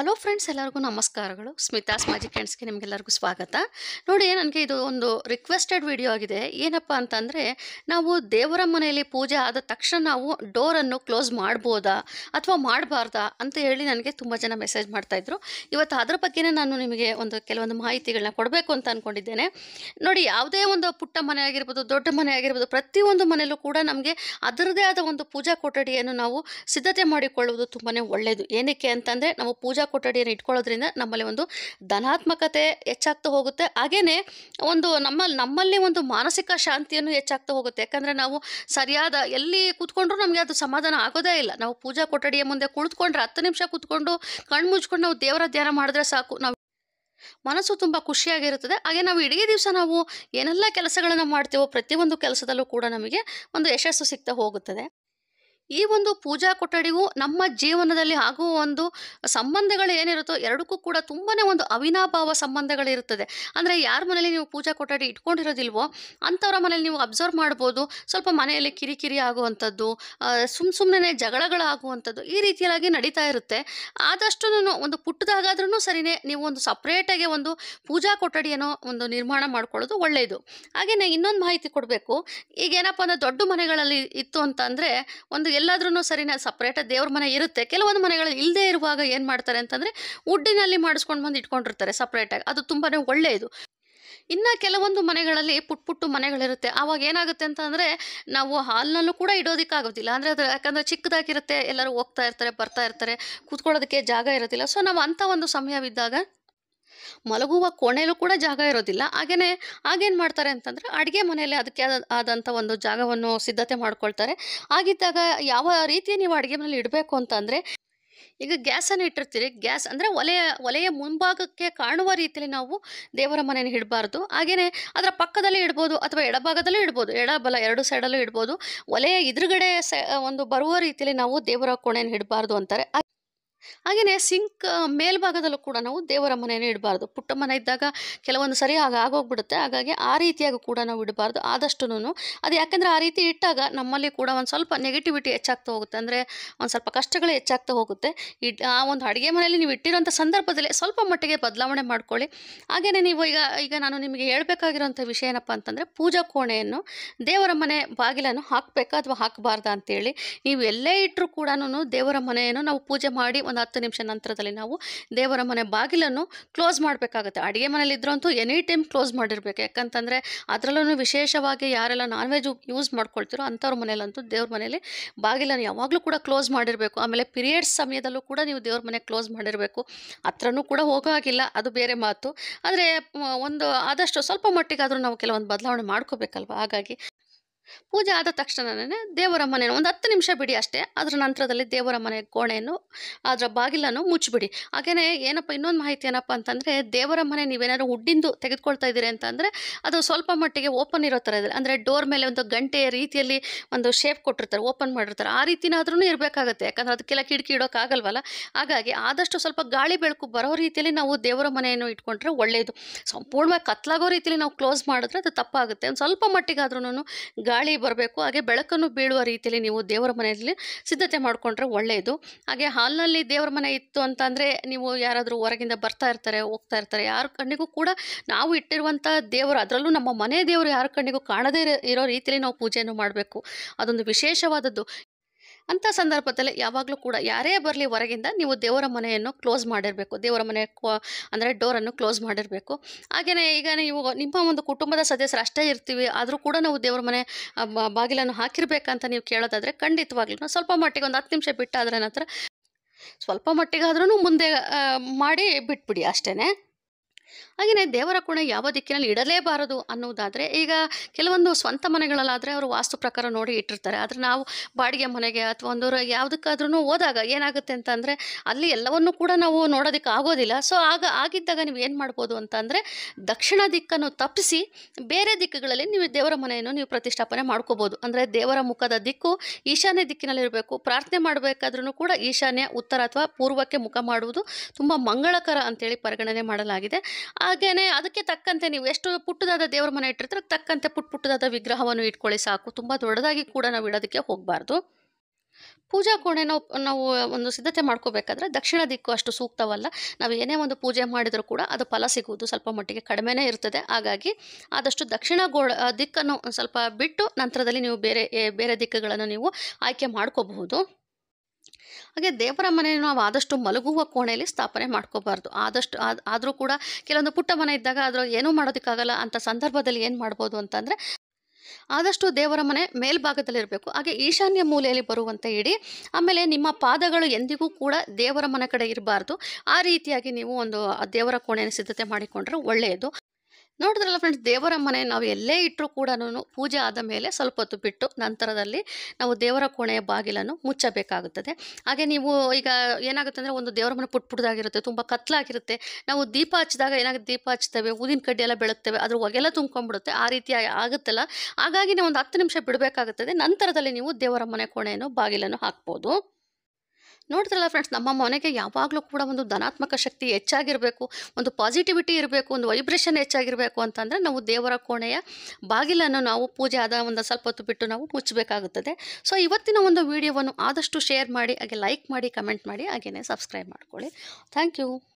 hello friends ಎಲ್ಲರಿಗೂ ನಮಸ್ಕಾರಗಳು Smitha's magic ಹ್ಯಾಂಡ್ಸ್ಗೆ ನಿಮಗೆಲ್ಲರಿಗೂ ಸ್ವಾಗತ ನೋಡಿ ನನಗೆ ಇದು ಒಂದು ರಿಕ್ವೆಸ್ಟೆಡ್ ವಿಡಿಯೋ ಆಗಿದೆ ಏನಪ್ಪ ಅಂತಂದರೆ ನಾವು ದೇವರ ಮನೆಯಲ್ಲಿ ಪೂಜೆ ಆದ ತಕ್ಷಣ ನಾವು ಡೋರನ್ನು ಕ್ಲೋಸ್ ಮಾಡ್ಬೋದಾ ಅಥವಾ ಮಾಡಬಾರ್ದಾ ಅಂತ ಹೇಳಿ ನನಗೆ ತುಂಬ ಜನ ಮೆಸೇಜ್ ಮಾಡ್ತಾಯಿದ್ರು ಇವತ್ತು ಅದ್ರ ಬಗ್ಗೆನೇ ನಾನು ನಿಮಗೆ ಒಂದು ಕೆಲವೊಂದು ಮಾಹಿತಿಗಳನ್ನ ಕೊಡಬೇಕು ಅಂತ ಅಂದ್ಕೊಂಡಿದ್ದೇನೆ ನೋಡಿ ಯಾವುದೇ ಒಂದು ಪುಟ್ಟ ಮನೆ ಆಗಿರ್ಬೋದು ದೊಡ್ಡ ಮನೆ ಆಗಿರ್ಬೋದು ಪ್ರತಿಯೊಂದು ಮನೆಯಲ್ಲೂ ಕೂಡ ನಮಗೆ ಅದರದೇ ಆದ ಒಂದು ಪೂಜಾ ಕೊಠಡಿಯನ್ನು ನಾವು ಸಿದ್ಧತೆ ಮಾಡಿಕೊಳ್ಳುವುದು ತುಂಬಾ ಒಳ್ಳೆಯದು ಏನಕ್ಕೆ ಅಂತಂದರೆ ನಾವು ಪೂಜಾ ಕೊಠಡಿಯನ್ನು ಇಟ್ಕೊಳ್ಳೋದ್ರಿಂದ ನಮ್ಮಲ್ಲಿ ಒಂದು ಧನಾತ್ಮಕತೆ ಹೆಚ್ಚಾಗ್ತಾ ಹೋಗುತ್ತೆ ಹಾಗೇನೆ ಒಂದು ನಮ್ಮಲ್ಲಿ ನಮ್ಮಲ್ಲಿ ಒಂದು ಮಾನಸಿಕ ಶಾಂತಿಯನ್ನು ಹೆಚ್ಚಾಗ್ತಾ ಹೋಗುತ್ತೆ ಯಾಕಂದರೆ ನಾವು ಸರಿಯಾದ ಎಲ್ಲಿ ಕೂತ್ಕೊಂಡ್ರೂ ನಮಗೆ ಅದು ಸಮಾಧಾನ ಆಗೋದೇ ಇಲ್ಲ ನಾವು ಪೂಜಾ ಕೊಠಡಿಯ ಮುಂದೆ ಕುಳಿತುಕೊಂಡ್ರೆ ಹತ್ತು ನಿಮಿಷ ಕೂತ್ಕೊಂಡು ಕಣ್ಣು ಮುಚ್ಕೊಂಡು ನಾವು ದೇವರ ಧ್ಯಾನ ಮಾಡಿದ್ರೆ ಸಾಕು ನಾವು ಮನಸ್ಸು ತುಂಬ ಖುಷಿಯಾಗಿರುತ್ತದೆ ಹಾಗೆ ನಾವು ಇಡೀ ದಿವಸ ನಾವು ಏನೆಲ್ಲ ಕೆಲಸಗಳನ್ನು ಮಾಡ್ತೀವೋ ಪ್ರತಿಯೊಂದು ಕೆಲಸದಲ್ಲೂ ಕೂಡ ನಮಗೆ ಒಂದು ಯಶಸ್ಸು ಸಿಗ್ತಾ ಹೋಗುತ್ತದೆ ಈ ಒಂದು ಪೂಜಾ ಕೊಠಡಿಗೂ ನಮ್ಮ ಜೀವನದಲ್ಲಿ ಆಗುವ ಒಂದು ಸಂಬಂಧಗಳು ಏನಿರುತ್ತೋ ಎರಡಕ್ಕೂ ಕೂಡ ತುಂಬಾ ಒಂದು ಅವಿನಾಭಾವ ಸಂಬಂಧಗಳಿರುತ್ತದೆ ಅಂದರೆ ಯಾರ ಮನೇಲಿ ನೀವು ಪೂಜಾ ಕೊಠಡಿ ಇಟ್ಕೊಂಡಿರೋದಿಲ್ವೋ ಅಂಥವ್ರ ಮನೇಲಿ ನೀವು ಅಬ್ಸರ್ವ್ ಮಾಡ್ಬೋದು ಸ್ವಲ್ಪ ಮನೆಯಲ್ಲಿ ಕಿರಿಕಿರಿ ಆಗುವಂಥದ್ದು ಸುಮ್ಮ ಸುಮ್ಮನೆ ಜಗಳಗಳಾಗುವಂಥದ್ದು ಈ ರೀತಿಯಾಗಿ ನಡೀತಾ ಇರುತ್ತೆ ಆದಷ್ಟು ಒಂದು ಪುಟ್ಟದಾಗಾದ್ರೂ ಸರಿನೇ ನೀವು ಒಂದು ಸಪ್ರೇಟಾಗಿ ಒಂದು ಪೂಜಾ ಕೊಠಡಿಯನ್ನು ಒಂದು ನಿರ್ಮಾಣ ಮಾಡ್ಕೊಳ್ಳೋದು ಒಳ್ಳೆಯದು ಹಾಗೆಯೇ ಇನ್ನೊಂದು ಮಾಹಿತಿ ಕೊಡಬೇಕು ಈಗ ಏನಪ್ಪ ಅಂದರೆ ದೊಡ್ಡ ಮನೆಗಳಲ್ಲಿ ಇತ್ತು ಅಂತಂದರೆ ಒಂದು ಎಲ್ಲಾದ್ರೂ ಸರಿ ಸಪ್ರೇಟ್ ಸಪ್ರೇಟಾಗಿ ದೇವ್ರ ಮನೆ ಇರುತ್ತೆ ಕೆಲವೊಂದು ಮನೆಗಳು ಇಲ್ಲದೆ ಇರುವಾಗ ಏನು ಮಾಡ್ತಾರೆ ಅಂತಂದರೆ ವುಡ್ಡಿನಲ್ಲಿ ಮಾಡಿಸ್ಕೊಂಡು ಬಂದು ಇಟ್ಕೊಂಡಿರ್ತಾರೆ ಸಪ್ರೇಟಾಗಿ ಅದು ತುಂಬಾ ಒಳ್ಳೆಯದು ಇನ್ನು ಕೆಲವೊಂದು ಮನೆಗಳಲ್ಲಿ ಪುಟ್ ಪುಟ್ಟು ಮನೆಗಳಿರುತ್ತೆ ಆವಾಗ ಏನಾಗುತ್ತೆ ಅಂತಂದರೆ ನಾವು ಹಾಲ್ನಲ್ಲೂ ಕೂಡ ಇಡೋದಕ್ಕಾಗೋದಿಲ್ಲ ಅಂದರೆ ಅದು ಯಾಕಂದರೆ ಚಿಕ್ಕದಾಗಿರುತ್ತೆ ಎಲ್ಲರೂ ಹೋಗ್ತಾ ಇರ್ತಾರೆ ಬರ್ತಾ ಇರ್ತಾರೆ ಕೂತ್ಕೊಳ್ಳೋದಕ್ಕೆ ಜಾಗ ಇರೋದಿಲ್ಲ ಸೊ ನಾವು ಅಂಥ ಒಂದು ಸಮಯವಿದ್ದಾಗ ಮಲಗುವ ಕೋಣೆಯಲ್ಲೂ ಕೂಡ ಜಾಗ ಇರೋದಿಲ್ಲ ಹಾಗೇನೆ ಆಗೇನು ಮಾಡ್ತಾರೆ ಅಂತಂದರೆ ಅಡುಗೆ ಮನೆಯಲ್ಲಿ ಅದಕ್ಕೆ ಆದಂಥ ಒಂದು ಜಾಗವನ್ನು ಸಿದ್ಧತೆ ಮಾಡ್ಕೊಳ್ತಾರೆ ಆಗಿದ್ದಾಗ ಯಾವ ರೀತಿಯ ನೀವು ಅಡುಗೆ ಮನೇಲಿ ಇಡಬೇಕು ಅಂತಂದರೆ ಈಗ ಗ್ಯಾಸನ್ನು ಇಟ್ಟಿರ್ತೀರಿ ಗ್ಯಾಸ್ ಅಂದರೆ ಒಲೆಯ ಒಲೆಯ ಮುಂಭಾಗಕ್ಕೆ ಕಾಣುವ ರೀತಿಯಲ್ಲಿ ನಾವು ದೇವರ ಮನೆಯನ್ನ ಇಡಬಾರ್ದು ಹಾಗೆಯೇ ಅದರ ಪಕ್ಕದಲ್ಲೇ ಇಡ್ಬೋದು ಅಥವಾ ಎಡಭಾಗದಲ್ಲೂ ಇಡ್ಬೋದು ಎಡಬಲ ಎರಡು ಸೈಡಲ್ಲೂ ಇಡ್ಬೋದು ಒಲೆಯ ಎದುರುಗಡೆ ಒಂದು ಬರುವ ರೀತಿಯಲ್ಲಿ ನಾವು ದೇವರ ಕೋಣೆಯನ್ನು ಇಡಬಾರ್ದು ಅಂತಾರೆ ಹಾಗೆಯೇ ಸಿಂಕ್ ಮೇಲ್ಭಾಗದಲ್ಲೂ ಕೂಡ ನಾವು ದೇವರ ಮನೆಯನ್ನು ಇಡಬಾರ್ದು ಪುಟ್ಟ ಮನೆ ಇದ್ದಾಗ ಕೆಲವೊಂದು ಸರಿ ಆಗ ಆಗೋಗ್ಬಿಡುತ್ತೆ ಹಾಗಾಗಿ ಆ ರೀತಿಯಾಗಿ ಕೂಡ ನಾವು ಇಡಬಾರ್ದು ಆದಷ್ಟು ಅದು ಯಾಕೆಂದರೆ ಆ ರೀತಿ ಇಟ್ಟಾಗ ನಮ್ಮಲ್ಲಿ ಕೂಡ ಒಂದು ಸ್ವಲ್ಪ ನೆಗೆಟಿವಿಟಿ ಹೆಚ್ಚಾಗ್ತಾ ಹೋಗುತ್ತೆ ಅಂದರೆ ಒಂದು ಸ್ವಲ್ಪ ಕಷ್ಟಗಳು ಹೆಚ್ಚಾಗ್ತಾ ಹೋಗುತ್ತೆ ಇಡ್ ಆ ಒಂದು ಅಡುಗೆ ಮನೆಯಲ್ಲಿ ನೀವು ಇಟ್ಟಿರೋಂಥ ಸಂದರ್ಭದಲ್ಲಿ ಸ್ವಲ್ಪ ಮಟ್ಟಿಗೆ ಬದಲಾವಣೆ ಮಾಡ್ಕೊಳ್ಳಿ ಹಾಗೆಯೇ ನೀವು ಈಗ ಈಗ ನಾನು ನಿಮಗೆ ಹೇಳಬೇಕಾಗಿರೋಂಥ ವಿಷಯ ಏನಪ್ಪ ಅಂತಂದರೆ ಪೂಜಾ ಕೋಣೆಯನ್ನು ದೇವರ ಮನೆ ಬಾಗಿಲನ್ನು ಹಾಕಬೇಕಾ ಅಥವಾ ಹಾಕಬಾರ್ದ ಅಂತೇಳಿ ನೀವು ಎಲ್ಲೇ ಇಟ್ಟರೂ ಕೂಡ ದೇವರ ಮನೆಯನ್ನು ನಾವು ಪೂಜೆ ಮಾಡಿ ಒಂದು ಹತ್ತು ನಿಮಿಷ ನಂತರದಲ್ಲಿ ನಾವು ದೇವರ ಮನೆ ಬಾಗಿಲನ್ನು ಕ್ಲೋಸ್ ಮಾಡಬೇಕಾಗುತ್ತೆ ಅಡುಗೆ ಮನೇಲಿ ಇದ್ರಂತೂ ಎನಿ ಟೈಮ್ ಕ್ಲೋಸ್ ಮಾಡಿರಬೇಕು ಯಾಕಂತಂದರೆ ಅದರಲ್ಲೂ ವಿಶೇಷವಾಗಿ ಯಾರೆಲ್ಲ ನಾನ್ ವೆಜ್ ಯೂಸ್ ಮಾಡ್ಕೊಳ್ತಿರೋ ಅಂಥವ್ರ ಮನೇಲಂತೂ ದೇವ್ರ ಮನೇಲಿ ಬಾಗಿಲನ್ನು ಯಾವಾಗಲೂ ಕೂಡ ಕ್ಲೋಸ್ ಮಾಡಿರಬೇಕು ಆಮೇಲೆ ಪೀರಿಯಡ್ಸ್ ಸಮಯದಲ್ಲೂ ಕೂಡ ನೀವು ದೇವ್ರ ಮನೆ ಕ್ಲೋಸ್ ಮಾಡಿರಬೇಕು ಹತ್ರನೂ ಕೂಡ ಹೋಗೋ ಆಗಿಲ್ಲ ಅದು ಬೇರೆ ಮಾತು ಆದರೆ ಒಂದು ಆದಷ್ಟು ಸ್ವಲ್ಪ ಮಟ್ಟಿಗಾದರೂ ನಾವು ಕೆಲವೊಂದು ಬದಲಾವಣೆ ಮಾಡ್ಕೋಬೇಕಲ್ವ ಹಾಗಾಗಿ ಪೂಜೆ ಆದ ತಕ್ಷಣವೇ ದೇವರ ಮನೆಯನ್ನು ಒಂದು ಹತ್ತು ನಿಮಿಷ ಬಿಡಿ ಅಷ್ಟೇ ಅದರ ನಂತರದಲ್ಲಿ ದೇವರ ಮನೆ ಕೋಣೆಯನ್ನು ಅದರ ಬಾಗಿಲನ್ನು ಮುಚ್ಚಿಬಿಡಿ ಹಾಗೆಯೇ ಏನಪ್ಪ ಇನ್ನೊಂದು ಮಾಹಿತಿ ಏನಪ್ಪ ಅಂತಂದರೆ ದೇವರ ಮನೆ ನೀವೇನಾದ್ರು ಹುಡ್ಡಿಂದು ತೆಗೆದುಕೊಳ್ತಾ ಇದ್ದೀರಿ ಅಂತಂದರೆ ಅದು ಸ್ವಲ್ಪ ಮಟ್ಟಿಗೆ ಓಪನ್ ಇರೋ ಥರ ಇದೆ ಅಂದರೆ ಡೋರ್ ಮೇಲೆ ಒಂದು ಗಂಟೆಯ ರೀತಿಯಲ್ಲಿ ಒಂದು ಶೇಪ್ ಕೊಟ್ಟಿರ್ತಾರೆ ಓಪನ್ ಮಾಡಿರ್ತಾರೆ ಆ ರೀತಿನಾದ್ರೂ ಇರಬೇಕಾಗುತ್ತೆ ಯಾಕಂದರೆ ಅದಕ್ಕೆಲ್ಲ ಕಿಟಕಿ ಇಡೋಕ್ಕಾಗಲ್ವಲ್ಲ ಹಾಗಾಗಿ ಆದಷ್ಟು ಸ್ವಲ್ಪ ಗಾಳಿ ಬೆಳಕು ಬರೋ ರೀತಿಯಲ್ಲಿ ನಾವು ದೇವರ ಮನೆಯನ್ನು ಇಟ್ಕೊಂಡ್ರೆ ಒಳ್ಳೆಯದು ಸಂಪೂರ್ಣವಾಗಿ ಕತ್ಲಾಗೋ ರೀತಿಯಲ್ಲಿ ನಾವು ಕ್ಲೋಸ್ ಮಾಡಿದ್ರೆ ಅದು ತಪ್ಪಾಗುತ್ತೆ ಒಂದು ಸ್ವಲ್ಪ ಮಟ್ಟಿಗಾದ್ರೂ ಗಾಳಿ ಗಾಳಿ ಬರಬೇಕು ಹಾಗೆ ಬೆಳಕನ್ನು ಬೀಳುವ ರೀತಿಯಲ್ಲಿ ನೀವು ದೇವರ ಮನೆಯಲ್ಲಿ ಸಿದ್ಧತೆ ಮಾಡಿಕೊಂಡ್ರೆ ಒಳ್ಳೆಯದು ಹಾಗೆ ಹಾಲ್ನಲ್ಲಿ ದೇವರ ಮನೆ ಇತ್ತು ಅಂತಂದರೆ ನೀವು ಯಾರಾದರೂ ಹೊರಗಿಂದ ಬರ್ತಾ ಇರ್ತಾರೆ ಹೋಗ್ತಾ ಇರ್ತಾರೆ ಯಾರ ಕಣ್ಣಿಗೂ ಕೂಡ ನಾವು ಇಟ್ಟಿರುವಂಥ ದೇವರು ಅದರಲ್ಲೂ ನಮ್ಮ ಮನೆ ದೇವರು ಯಾರ ಕಣ್ಣಿಗೂ ಕಾಣದೇ ಇರೋ ರೀತಿಯಲ್ಲಿ ನಾವು ಪೂಜೆಯನ್ನು ಮಾಡಬೇಕು ಅದೊಂದು ವಿಶೇಷವಾದದ್ದು ಅಂಥ ಸಂದರ್ಭದಲ್ಲಿ ಯಾವಾಗಲೂ ಕೂಡ ಯಾರೇ ಬರಲಿ ಹೊರಗಿಂದ ನೀವು ದೇವರ ಮನೆಯನ್ನು ಕ್ಲೋಸ್ ಮಾಡಿರಬೇಕು ದೇವರ ಮನೆ ಅಂದರೆ ಡೋರನ್ನು ಕ್ಲೋಸ್ ಮಾಡಿರಬೇಕು ಹಾಗೆಯೇ ಈಗ ನೀವು ನಿಮ್ಮ ಒಂದು ಕುಟುಂಬದ ಸದಸ್ಯರು ಅಷ್ಟೇ ಇರ್ತೀವಿ ಆದರೂ ಕೂಡ ನಾವು ದೇವರ ಮನೆ ಬಾಗಿಲನ್ನು ಹಾಕಿರಬೇಕಂತ ನೀವು ಕೇಳೋದಾದರೆ ಖಂಡಿತವಾಗ್ಲೂ ಸ್ವಲ್ಪ ಮಟ್ಟಿಗೆ ಒಂದು ಹತ್ತು ನಿಮಿಷ ಬಿಟ್ಟಾದ್ರೆ ನಂತರ ಸ್ವಲ್ಪ ಮಟ್ಟಿಗಾದ್ರೂ ಮುಂದೆ ಮಾಡಿ ಬಿಟ್ಬಿಡಿ ಅಷ್ಟೇ ಹಾಗೆಯೇ ದೇವರ ಕೋಣೆ ಯಾವ ದಿಕ್ಕಿನಲ್ಲಿ ಇಡಲೇಬಾರದು ಅನ್ನೋದಾದರೆ ಈಗ ಕೆಲವೊಂದು ಸ್ವಂತ ಮನೆಗಳಲ್ಲಾದರೆ ಅವರು ವಾಸ್ತು ಪ್ರಕಾರ ನೋಡಿ ಇಟ್ಟಿರ್ತಾರೆ ಆದರೆ ನಾವು ಬಾಡಿಗೆ ಮನೆಗೆ ಅಥವಾ ಒಂದು ಯಾವುದಕ್ಕಾದ್ರೂ ಹೋದಾಗ ಏನಾಗುತ್ತೆ ಅಂತಂದರೆ ಅಲ್ಲಿ ಎಲ್ಲವನ್ನೂ ಕೂಡ ನಾವು ನೋಡೋದಕ್ಕೆ ಆಗೋದಿಲ್ಲ ಸೊ ಆಗ ಆಗಿದ್ದಾಗ ನೀವು ಏನು ಮಾಡ್ಬೋದು ಅಂತಂದರೆ ದಕ್ಷಿಣ ದಿಕ್ಕನ್ನು ತಪ್ಪಿಸಿ ಬೇರೆ ದಿಕ್ಕುಗಳಲ್ಲಿ ನೀವು ದೇವರ ಮನೆಯನ್ನು ನೀವು ಪ್ರತಿಷ್ಠಾಪನೆ ಮಾಡ್ಕೋಬೋದು ಅಂದರೆ ದೇವರ ಮುಖದ ದಿಕ್ಕು ಈಶಾನ್ಯ ದಿಕ್ಕಿನಲ್ಲಿರಬೇಕು ಪ್ರಾರ್ಥನೆ ಮಾಡಬೇಕಾದ್ರೂ ಕೂಡ ಈಶಾನ್ಯ ಉತ್ತರ ಅಥವಾ ಪೂರ್ವಕ್ಕೆ ಮುಖ ಮಾಡುವುದು ತುಂಬ ಮಂಗಳಕರ ಅಂತೇಳಿ ಪರಿಗಣನೆ ಮಾಡಲಾಗಿದೆ ಹಾಗೆಯೇ ಅದಕ್ಕೆ ತಕ್ಕಂತೆ ನೀವು ಎಷ್ಟು ಪುಟ್ಟದಾದ ದೇವರ ಮನೆ ಇಟ್ಟಿರ್ತಾರೆ ತಕ್ಕಂತೆ ಪುಟ್ಟ ಪುಟ್ಟದಾದ ವಿಗ್ರಹವನ್ನು ಇಟ್ಕೊಳ್ಳಿ ಸಾಕು ತುಂಬ ದೊಡ್ಡದಾಗಿ ಕೂಡ ನಾವು ಇಡೋದಕ್ಕೆ ಹೋಗಬಾರ್ದು ಪೂಜಾ ಕೋಣೆ ನಾವು ಒಂದು ಸಿದ್ಧತೆ ಮಾಡ್ಕೋಬೇಕಾದ್ರೆ ದಕ್ಷಿಣ ದಿಕ್ಕು ಅಷ್ಟು ಸೂಕ್ತವಲ್ಲ ನಾವು ಏನೇ ಒಂದು ಪೂಜೆ ಮಾಡಿದರೂ ಕೂಡ ಅದು ಫಲ ಸಿಗುವುದು ಸ್ವಲ್ಪ ಮಟ್ಟಿಗೆ ಕಡಿಮೆನೇ ಇರ್ತದೆ ಹಾಗಾಗಿ ಆದಷ್ಟು ದಕ್ಷಿಣ ಗೋಡ ದಿಕ್ಕನ್ನು ಸ್ವಲ್ಪ ಬಿಟ್ಟು ನಂತರದಲ್ಲಿ ನೀವು ಬೇರೆ ಬೇರೆ ದಿಕ್ಕುಗಳನ್ನು ನೀವು ಆಯ್ಕೆ ಮಾಡ್ಕೋಬಹುದು ಹಾಗೆ ದೇವರ ಮನೆಯನ್ನು ನಾವು ಆದಷ್ಟು ಮಲಗುವ ಕೋಣೆಯಲ್ಲಿ ಸ್ಥಾಪನೆ ಮಾಡ್ಕೋಬಾರ್ದು ಆದಷ್ಟು ಆದರೂ ಕೂಡ ಕೆಲವೊಂದು ಪುಟ್ಟ ಮನೆ ಇದ್ದಾಗ ಅದರ ಏನೂ ಮಾಡೋದಕ್ಕಾಗಲ್ಲ ಅಂತ ಸಂದರ್ಭದಲ್ಲಿ ಏನು ಮಾಡ್ಬೋದು ಅಂತಂದರೆ ಆದಷ್ಟು ದೇವರ ಮನೆ ಮೇಲ್ಭಾಗದಲ್ಲಿರಬೇಕು ಹಾಗೆ ಈಶಾನ್ಯ ಮೂಲೆಯಲ್ಲಿ ಬರುವಂತೆ ಇಡಿ ಆಮೇಲೆ ನಿಮ್ಮ ಪಾದಗಳು ಎಂದಿಗೂ ಕೂಡ ದೇವರ ಮನೆ ಕಡೆ ಇರಬಾರ್ದು ಆ ರೀತಿಯಾಗಿ ನೀವು ಒಂದು ದೇವರ ಕೋಣೆಯನ್ನು ಸಿದ್ಧತೆ ಮಾಡಿಕೊಂಡ್ರೆ ಒಳ್ಳೆಯದು ನೋಡಿದ್ರಲ್ಲ ಫ್ರೆಂಡ್ಸ್ ದೇವರ ಮನೆ ನಾವು ಎಲ್ಲೇ ಇಟ್ಟರೂ ಕೂಡ ಪೂಜೆ ಆದ ಮೇಲೆ ಸ್ವಲ್ಪ ಹೊತ್ತು ಬಿಟ್ಟು ನಂತರದಲ್ಲಿ ನಾವು ದೇವರ ಕೋಣೆಯ ಬಾಗಿಲನ್ನು ಮುಚ್ಚಬೇಕಾಗುತ್ತದೆ ಹಾಗೆ ನೀವು ಈಗ ಏನಾಗುತ್ತೆ ಅಂದರೆ ಒಂದು ದೇವರ ಮನೆ ಪುಟ್ ಪುಟ್ಟದಾಗಿರುತ್ತೆ ತುಂಬ ಕತ್ಲಾಗಿರುತ್ತೆ ನಾವು ದೀಪ ಹಚ್ಚಿದಾಗ ಏನಾಗುತ್ತೆ ದೀಪ ಹಚ್ತೇವೆ ಊದಿನ ಕಡ್ಡಿ ಎಲ್ಲ ಬೆಳಗ್ತೇವೆ ಅದ್ರ ಹೊಗೆಲ್ಲ ತುಂಬ್ಕೊಂಡ್ಬಿಡುತ್ತೆ ಆ ರೀತಿ ಆಗುತ್ತಲ್ಲ ಹಾಗಾಗಿ ನೀವು ಒಂದು ಹತ್ತು ನಿಮಿಷ ಬಿಡಬೇಕಾಗುತ್ತದೆ ನಂತರದಲ್ಲಿ ನೀವು ದೇವರ ಮನೆ ಕೋಣೆಯನ್ನು ಬಾಗಿಲನ್ನು ಹಾಕ್ಬೋದು ನೋಡ್ತಾರಲ್ಲ ಫ್ರೆಂಡ್ಸ್ ನಮ್ಮ ಮನೆಗೆ ಯಾವಾಗಲೂ ಕೂಡ ಒಂದು ಧನಾತ್ಮಕ ಶಕ್ತಿ ಹೆಚ್ಚಾಗಿರಬೇಕು ಒಂದು ಪಾಸಿಟಿವಿಟಿ ಇರಬೇಕು ಒಂದು ವೈಬ್ರೇಷನ್ ಹೆಚ್ಚಾಗಿರಬೇಕು ಅಂತಂದರೆ ನಾವು ದೇವರ ಕೋಣೆಯ ಬಾಗಿಲನ್ನು ನಾವು ಪೂಜೆ ಆದ ಒಂದು ಸ್ವಲ್ಪ ಹೊತ್ತು ಬಿಟ್ಟು ನಾವು ಮುಚ್ಚಬೇಕಾಗುತ್ತದೆ ಸೊ ಇವತ್ತಿನ ಒಂದು ವಿಡಿಯೋವನ್ನು ಆದಷ್ಟು ಶೇರ್ ಮಾಡಿ ಹಾಗೆ ಲೈಕ್ ಮಾಡಿ ಕಮೆಂಟ್ ಮಾಡಿ ಹಾಗೆಯೇ ಸಬ್ಸ್ಕ್ರೈಬ್ ಮಾಡ್ಕೊಳ್ಳಿ ಥ್ಯಾಂಕ್ ಯು